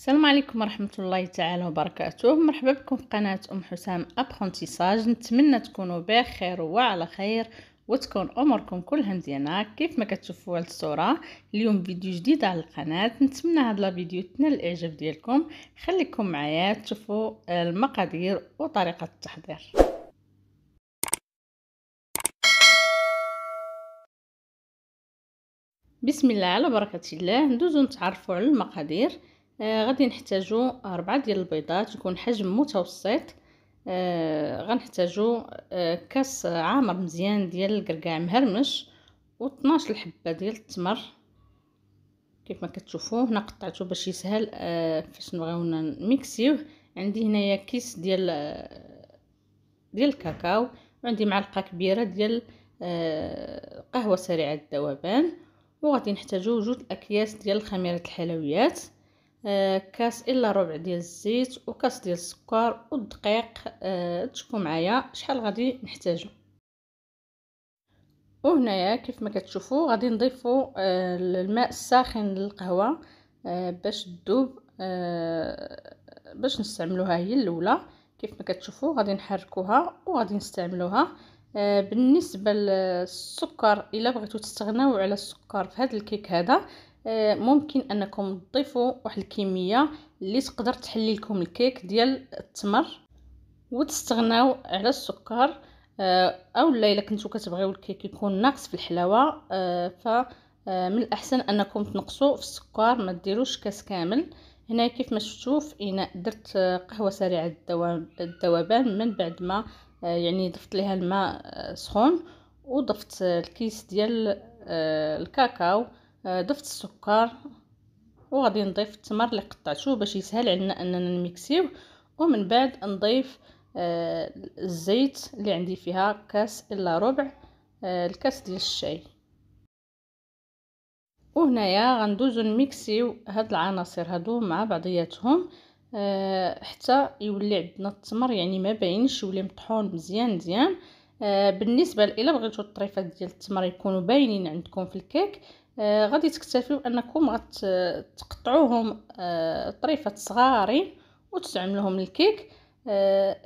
السلام عليكم ورحمة الله تعالى وبركاته مرحبا بكم في قناة أم حسام أبخونتيساج نتمنى تكونوا بخير وعلى خير وتكون اموركم كلها مزيانه كيف ما كتشوفوا على الصوره اليوم فيديو جديد على القناه نتمنى هذا الفيديو تنال الاعجاب ديالكم خليكم معايا تشوفوا المقادير وطريقه التحضير بسم الله على بركه الله ندوزو نتعرفوا على المقادير آه غادي نحتاجو ربعة ديال البيضات يكون حجم متوسط آه غنحتاجو آه كاس عامر مزيان ديال الكركاع مهرمش و 12 الحبه ديال التمر كيف ما كتشوفو هنا قطعتو باش يسهل آه فاش نبغيو نميكسيوه عندي هنايا كيس ديال آه، ديال الكاكاو وعندي معلقه كبيره ديال آه قهوه سريعه الذوبان وغادي نحتاجو جوج اكياس ديال خميره الحلويات آه، كاس الا ربع ديال الزيت وكاس ديال السكر والدقيق آه تشوفوا معايا شحال غادي نحتاجو وهنايا كيف ما كتشوفوا غادي نضيفوا آه، الماء الساخن للقهوه آه، باش تذوب باش نستعملوها هي الاولى كيف ما كتشوفوا غادي نحركوها وغادي نستعملوها بالنسبه للسكر الا بغيتو تستغناو على السكر في هذا الكيك هذا آه، ممكن انكم تضيفوا واحد الكميه اللي تقدر تحلي لكم الكيك ديال التمر وتستغناو على السكر آه، اولا الا كنتو كتبغيو الكيك يكون ناقص في الحلاوه آه، ف من الاحسن انكم تنقصوا في السكر ما ديروش كاس كامل هنا كيف ما شفتوا في اناء درت قهوه سريعه الذوبان من بعد ما يعني ضفت لها الماء سخون وضفت الكيس ديال الكاكاو آه، ضفت السكر وغادي نضيف التمر اللي قطعته باش يسهل علينا اننا نميكسيو ومن بعد نضيف آه الزيت اللي عندي فيها كاس الا ربع آه الكاس ديال الشاي وهنايا غندوزو نميكسيو هاد العناصر هادو مع بعضياتهم آه حتى يولي عندنا التمر يعني ما باينش يولي مطحون مزيان مزيان آه، بالنسبه الى بغيتو الطريفات ديال التمر يكونوا باينين عندكم في الكيك آه غادي تكتفيو انكم غتقطعوهم آه طريفات صغارين وتستعملوهم للكيك آه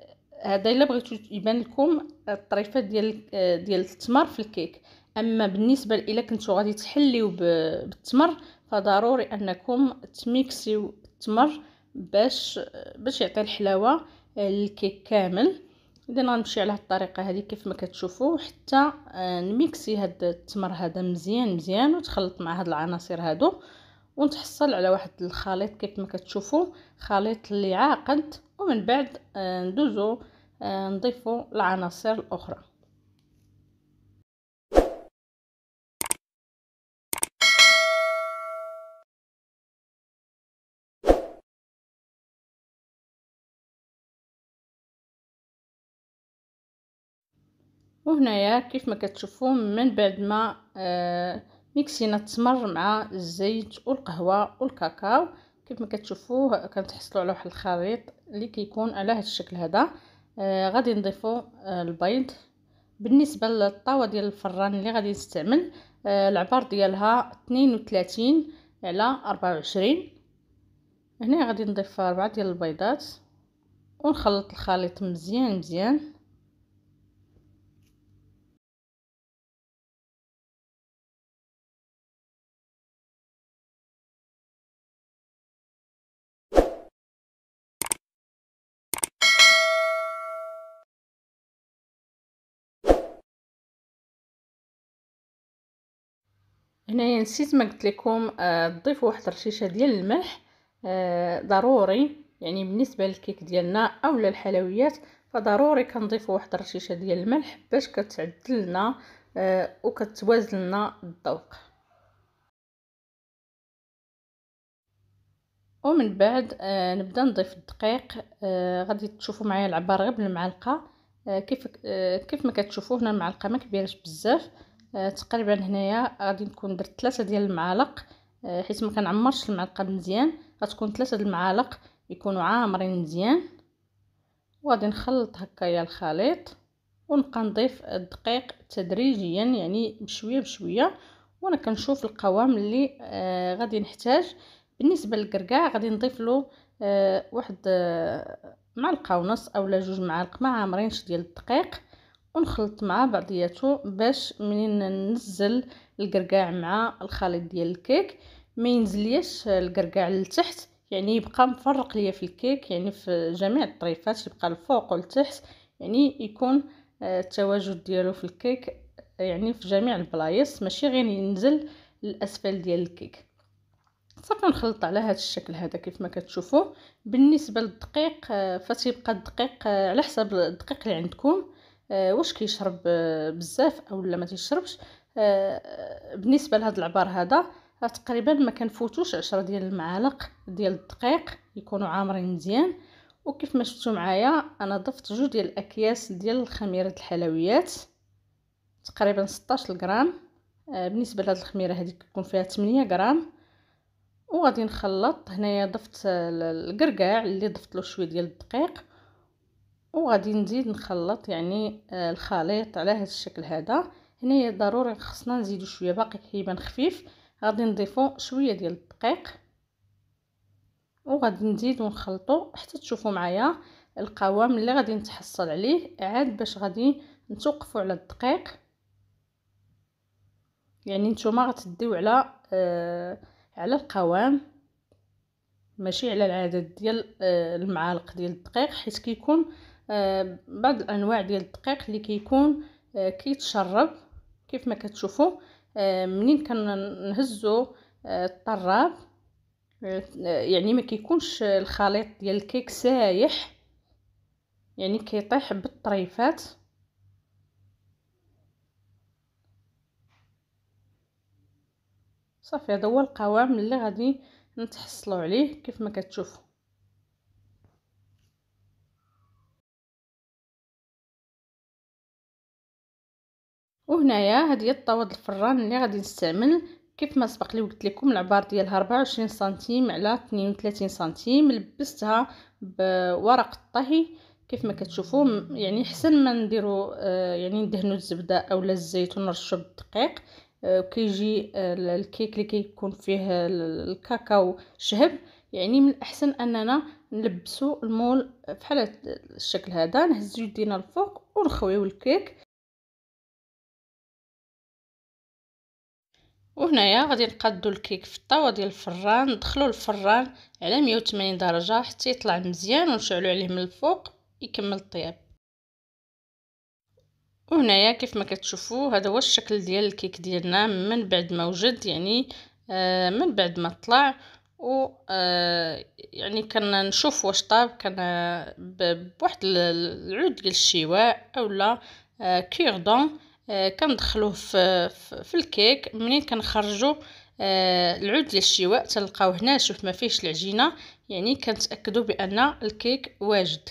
هذا الا بغيتو يبان لكم الطريفات ديال آه ديال التمر في الكيك اما بالنسبه الا كنتو غادي تحليو بالتمر فضروري انكم تميكسيو التمر باش باش يعطي الحلاوه آه، للكيك كامل اذا غنمشي على هاد الطريقه هذه كيف ما كتشوفوا حتى آه، نميكسي هاد التمر هذا مزيان مزيان وتخلط مع هاد العناصر هادو ونتحصل على واحد الخليط كيف ما كتشوفوا خليط اللي عاقد ومن بعد آه، ندوزو آه، نضيفو العناصر الاخرى وهنايا كيف ما كتشوفوا من بعد ما آه، ميكسينا التمر مع الزيت والقهوه والكاكاو كيف ما كتشوفوا كنتحصلوا على واحد الخليط اللي كيكون على هذا الشكل هذا آه، غادي نضيفوا آه، البيض بالنسبه للطاوه ديال الفران اللي غادي نستعمل العبار ديالها 32 على 24 هنا غادي نضيف 4 ديال البيضات ونخلط الخليط مزيان مزيان هنايا نسيت ما قلت لكم آه، تضيفوا واحد رشيشه ديال الملح آه، ضروري يعني بالنسبه للكيك ديالنا او للحلويات فضروري كنضيفوا واحد الرشيشه ديال الملح باش كتعدل لنا آه، وكتوازن لنا الذوق ومن بعد آه نبدا نضيف الدقيق آه غادي تشوفوا معايا العبار غير بالمعلقه آه كيف آه كيف ما كتشوفوا هنا المعلقه ما كبيرهش بزاف آه، تقريبا هنايا غادي نكون درت ثلاثة ديال المعالق آه، حيت ما كنعمرش المعلقه مزيان غتكون ثلاثه المعالق يكونوا عامرين مزيان وغادي نخلط هكايا الخليط ونبقى نضيف الدقيق تدريجيا يعني بشويه بشويه وانا كنشوف القوام اللي آه غادي نحتاج بالنسبه للكركاع غادي نضيف له آه واحد آه معلقه ونص اولا جوج معالق ما عامرينش ديال الدقيق ونخلط مع بعضياته باش منين ننزل القرقاع مع الخليط ديال الكيك ما ينزليش القرقاع لتحت يعني يبقى مفرق ليا في الكيك يعني في جميع الطريفات يبقى الفوق والتحت يعني يكون آه، التواجد ديالو في الكيك يعني في جميع البلايص ماشي غير ينزل الاسفل ديال الكيك صافي نخلط على هذا الشكل هذا كيف ما كتشوفوا بالنسبه للدقيق آه، فتيبقى الدقيق آه، على حسب الدقيق اللي عندكم آه، واش كيشرب آه، بزاف اولا ما تيشربش آه، بالنسبه لهذا العبار هذا تقريبا ما كنفوتوش عشرة ديال المعالق ديال الدقيق يكونوا عامرين مزيان وكيف ما شفتوا معايا انا ضفت جوج ديال الاكياس ديال الخميره الحلويات تقريبا 16 غرام بالنسبه لهاد الخميره هذه كيكون فيها 8 غرام وغادي نخلط هنايا ضفت القرقاع اللي ضفت له شويه ديال الدقيق وغادي نزيد نخلط يعني آه، الخليط على هذا الشكل هذا هنايا ضروري خصنا نزيدو شويه باقي كيبان خفيف غادي نضيفو شويه ديال الدقيق وغادي نزيد ونخلطو حتى تشوفوا معايا القوام اللي غادي نتحصل عليه عاد باش غادي نتوقفوا على الدقيق يعني نتوما غتديو على آه على القوام ماشي على العدد ديال آه المعالق ديال الدقيق حيت كيكون آه، بعض الانواع ديال الدقيق اللي كيكون آه، كيتشرب كيف ما كتشوفوا آه، منين كنهزوا الطراب يعني ما كيكونش الخليط ديال الكيك سايح يعني كيطيح بالطريفات صافي هذا هو القوام اللي غادي نتحصلوا عليه كيف ما كتشوفوا وهنايا هذه هي الطاوه الفران اللي غادي نستعمل كيف ما سبق لي قلت لكم العبار ديالها 24 سنتيم على 32 سنتيم لبستها بورق الطهي كيف ما كتشوفوا يعني حسن ما نديروا آه، يعني ندهنوا الزبده اولا الزيت ونرشوا بالدقيق آه، كيجي آه، الكيك اللي كيكون فيه الكاكاو شهب يعني من الاحسن اننا نلبسو المول بحال الشكل هذا نهزو يدينا الفوق ونخويو الكيك وهنايا غادي نقادو الكيك في الطاوه ديال الفران ندخلو الفران على 180 درجه حتى يطلع مزيان ونشعلو عليه من الفوق يكمل الطياب وهنايا كيف ما كتشوفوا هذا هو الشكل ديال الكيك ديالنا من بعد ما وجد يعني آه من بعد ما طلع و آه يعني كنشوف واش طاب كان آه، بواحد العود ديال الشواء اولا آه كيردون آه كندخلوه في, في, الكيك منين كنخرجو آه العود ديال الشواء تلقاو هنا شوف ما فيهش العجينه يعني كنتاكدوا بان الكيك واجد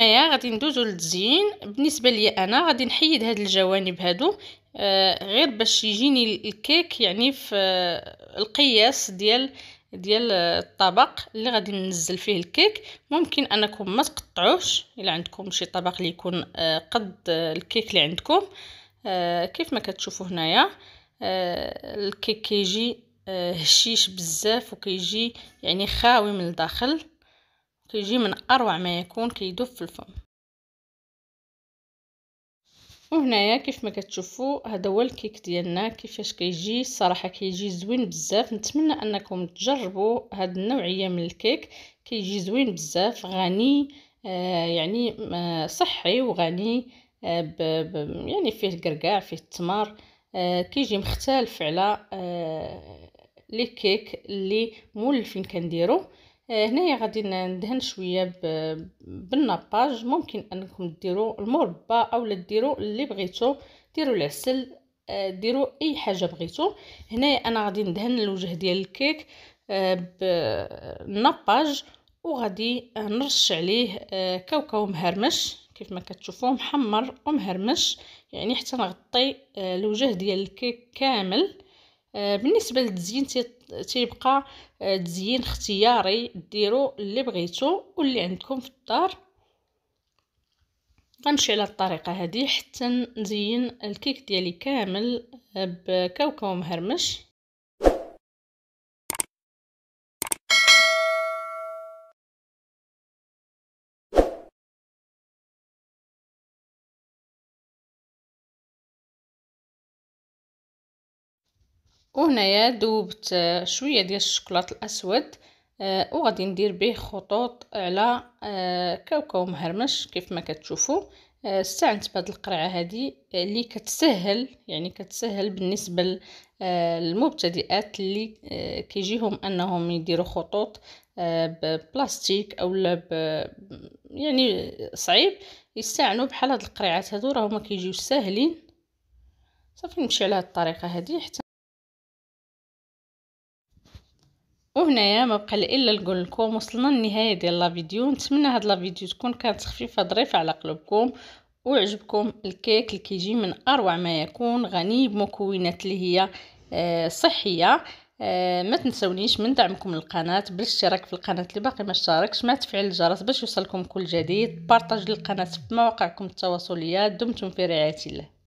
هنايا غادي ندوزو للتزيين بالنسبه ليا انا غادي نحيد هاد الجوانب هادو آه غير باش يجيني الكيك يعني في القياس ديال ديال الطبق اللي غادي ننزل فيه الكيك ممكن انكم ما تقطعوش الا عندكم شي طبق اللي يكون آه، قد الكيك اللي عندكم آه، كيف ما كتشوفوا هنايا آه، الكيك كيجي هشيش بزاف وكيجي يعني خاوي من الداخل كيجي من اروع ما يكون كيدوب في الفم وهنايا كيف ما كتشوفوا هذا هو الكيك ديالنا كيفاش كيجي الصراحه كيجي زوين بزاف نتمنى انكم تجربوا هاد النوعيه من الكيك كيجي زوين بزاف غني آه يعني آه صحي وغني آه ب يعني فيه الكركاع فيه التمر آه كيجي مختلف على آه لي كيك اللي مولفين كنديرو آه، هنايا غادي ندهن شويه بالناباج ممكن انكم ديروا المربى اولا ديروا اللي بغيتو ديروا العسل آه، ديروا اي حاجه بغيتو هنايا انا غادي ندهن الوجه ديال الكيك أو آه، وغادي نرش عليه كاوكاو مهرمش كيف ما كتشوفوا محمر ومهرمش يعني حتى نغطي الوجه ديال الكيك كامل بالنسبه للتزيين تيبقى آه، تزيين اختياري ديروا اللي بغيتو واللي عندكم في الدار غنمشي على الطريقه هذه حتى نزين الكيك ديالي كامل آه، بكاوكاو مهرمش وهنايا ذوبت آه، شويه ديال الشكلاط الاسود آه وغادي ندير به خطوط على آه كاوكاو مهرمش كيف ما كتشوفوا آه استعنت بهاد القرعه هذه آه، اللي كتسهل يعني كتسهل بالنسبه آه، للمبتدئات اللي كيجيهم انهم يديروا خطوط ببلاستيك اولا ب يعني صعيب يستعنوا بحال هاد القريعات هادو راهما كيجيو ساهلين صافي نمشي على هاد الطريقه هذه حتى وهنايا ما بقى الا نقول لكم وصلنا للنهايه ديال لا فيديو نتمنى هاد لا فيديو تكون كانت خفيفه ظريفه على قلوبكم وعجبكم الكيك اللي كيجي من اروع ما يكون غني بمكونات اللي هي آه، صحيه آه، ما تنسونيش من دعمكم للقناه بالاشتراك في القناه اللي باقي ما اشتركش ما تفعل الجرس باش يوصلكم كل جديد بارطاج القناه في مواقعكم التواصليه دمتم في رعايه الله